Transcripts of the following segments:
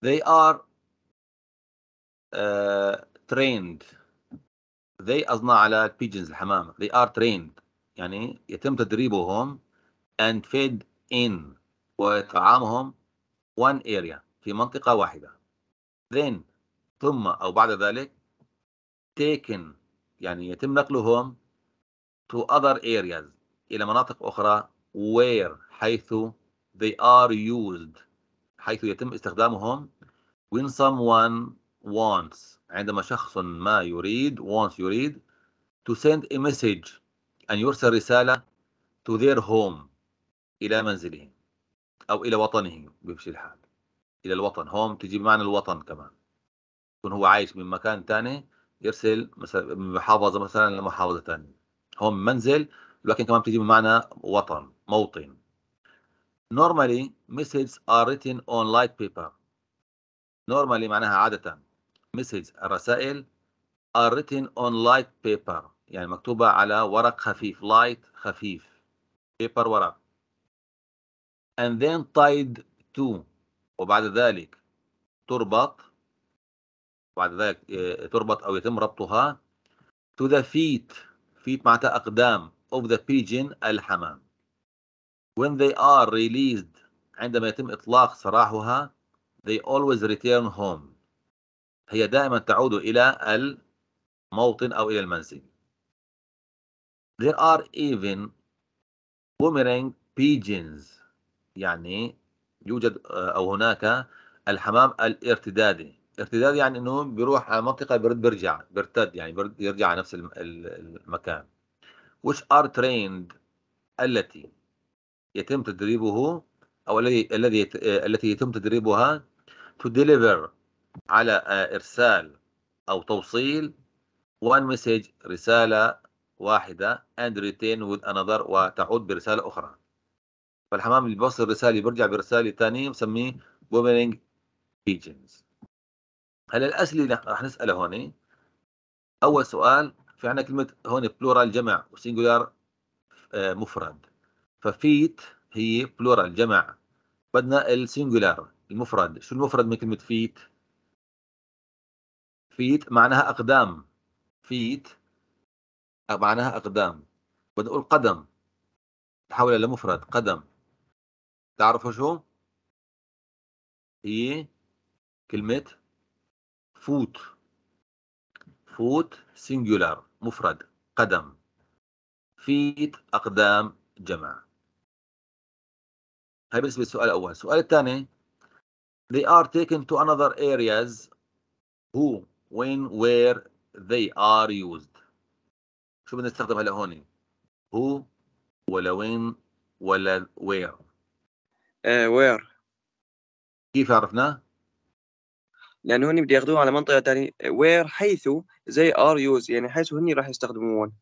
they are uh, trained they أصنع على pigeons الحمامة they are trained يعني يتم تدريبهم and fed in وطعامهم one area في منطقة واحدة then ثم أو بعد ذلك taken يعني يتم نقلهم to other areas إلى مناطق أخرى where حيث they are used حيث يتم استخدامهم when someone wants عندما شخص ما يريد wants يريد to send a message أن يرسل رسالة to their home إلى منزلهم أو إلى وطنهم بيمشي الحال إلى الوطن هوم تجي بمعنى الوطن كمان يكون هو عايش من مكان ثاني يرسل مثلا من محافظة مثلا لمحافظة ثانية هوم منزل لكن كمان بتجي بمعنى وطن موطن Normally messages are written on light paper. Normally معناها عادة messages الرسائل are written on light paper يعني مكتوبة على ورق خفيف light خفيف paper ورق and then tied to وبعد ذلك تربط بعد ذلك تربط أو يتم ربطها to the feet feet معناتها أقدام of the pigeon الحمام when they are released عندما يتم إطلاق سراحها they always return home هي دائما تعود إلى الموطن أو إلى المنزل there are even boomerang pigeons يعني يوجد آه، أو هناك الحمام الارتدادي ارتداد يعني انه بيروح على منطقه بيرد بيرجع بيرتد يعني بيرجع على نفس المكان which are trained التي يتم تدريبه أو الذي الذي التي يتم تدريبها to deliver على آه، إرسال أو توصيل one message رسالة واحدة and retain with another وتعود برسالة أخرى فالحمام اللي بيوصل رسالة بيرجع برسالة ثانية بسميه boomerang pigeons هلا الأسئلة اللي رح نسألها هون أول سؤال في عندنا كلمة هون بلورال جمع وسينجولار آه، مفرد ففيت هي بلورال جمع بدنا السنجولار المفرد شو المفرد من كلمة فيت فيت معناها أقدام فيت معناها أقدام بدنا نقول قدم تحول الى مفرد قدم تعرفوا شو هي كلمة فوت فوت سنجولار مفرد قدم فيت أقدام جمع هاي طيب، بالنسبه للسؤال الاول السؤال الثاني they are taken to another areas who when where they are used شو بدنا نستخدم هلا هون who ولا وين ولا where uh, where كيف عرفناه لانه هن بده ياخذوها على منطقه ثانيه وير حيث زي ار يوز يعني حيث هن راح يستخدموهم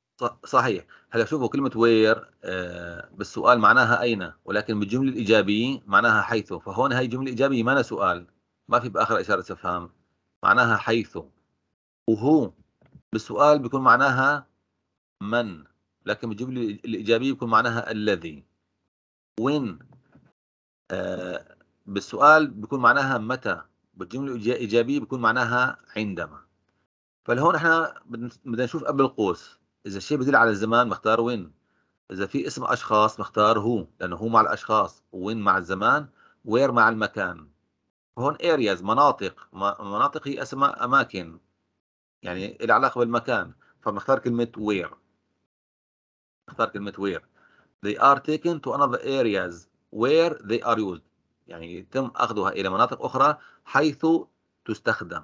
صحيح هلا شوفوا كلمة وير آه، بالسؤال معناها أين ولكن بالجملة الإيجابية معناها حيث فهون هاي جملة إيجابية ما سؤال ما في بآخر إشارة استفهام معناها حيث وهو بالسؤال بيكون معناها من لكن بالجملة الإيجابية بيكون معناها الذي وين آه بالسؤال بيكون معناها متى بالجملة الإيجابية بيكون معناها عندما فلهون احنا بدنا نشوف قبل القوس اذا الشيء بدل على الزمان بختار وين اذا في اسم اشخاص بختار هو لانه هو مع الاشخاص وين مع الزمان وير مع المكان هون ارياز مناطق مناطق هي اسماء اماكن يعني العلاقة علاقه بالمكان فمختار كلمه وير اختار كلمه وير they are taken to another areas where they are used يعني يتم أخذها إلى مناطق أخرى حيث تستخدم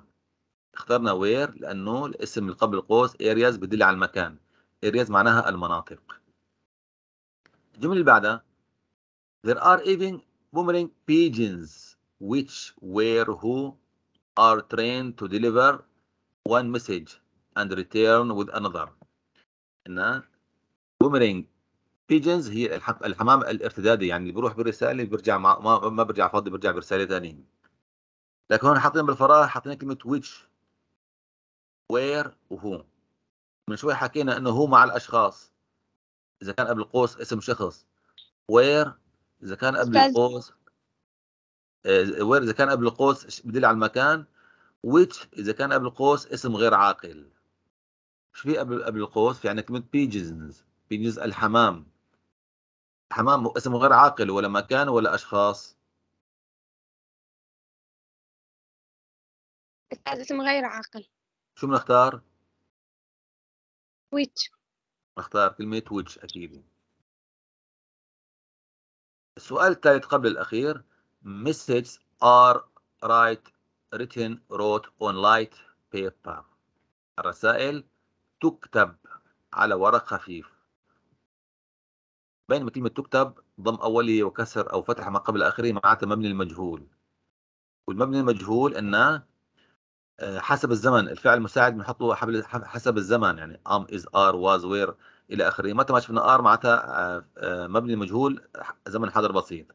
اخترنا where لأنه الاسم اللي قبل القوس areas بدل على المكان areas معناها المناطق الجملة اللي بعدها there are even boomerang pigeons which were who are trained to deliver one message and return with another ان boomerang pigeons هي الحمام الارتدادي يعني اللي بيروح بالرساله بيرجع ما, ما بيرجع فاضي بيرجع برساله ثانيه لكن هون حاطين بالفراغ حاطين كلمه which where وهو من شوي حكينا انه هو مع الاشخاص اذا كان قبل القوس اسم شخص وير اذا كان قبل القوس آه، وير اذا كان قبل القوس بدل على المكان ويتش اذا كان قبل القوس اسم غير عاقل شو في قبل قبل القوس في عندك كلمه بيجنز بيجنز الحمام حمام اسم غير عاقل ولا مكان ولا اشخاص استاذ اسم غير عاقل شو بنختار؟ ويتش اختار كلمة ويتش أكيد السؤال الثالث قبل الأخير messages are write written wrote on light paper الرسائل تكتب على ورق خفيف بينما كلمة تكتب ضم أولي وكسر أو فتح ما قبل آخره معناتها مبني المجهول والمبني المجهول أنه آه، حسب الزمن الفعل المساعد بنحطه حسب الزمن يعني ام از ار واز وير الى اخره متى ما شفنا ار معناتها آه، آه، مبني مجهول زمن حاضر بسيط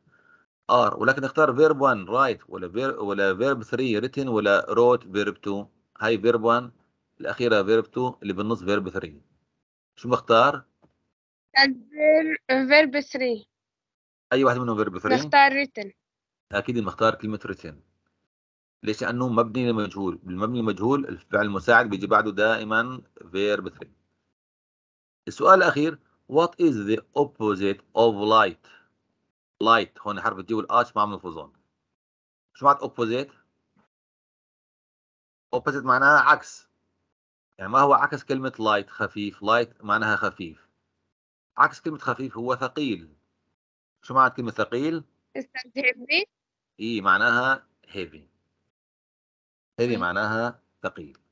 ار ولكن نختار فيرب 1 رايت ولا فير ولا فيرب 3 ريتن ولا روت فيرب 2 هاي فيرب 1 الاخيره فيرب 2 اللي بالنص فيرب 3 شو بختار؟ فيرب 3 اي واحد منهم فيرب 3 نختار ريتن اكيد بنختار كلمه ريتن ليش؟ لأنه مبني لمجهول بالمبني لمجهول الفعل المساعد بيجي بعده دائما فيرب 3 السؤال الأخير what is the opposite of light light هون حرف الجي ما عم نلفظهم شو معنى opposite opposite معناها عكس يعني ما هو عكس كلمة light خفيف light معناها خفيف عكس كلمة خفيف هو ثقيل شو معنى كلمة ثقيل؟ استاذ هيفي؟ اي معناها heavy هذه إيه معناها ثقيل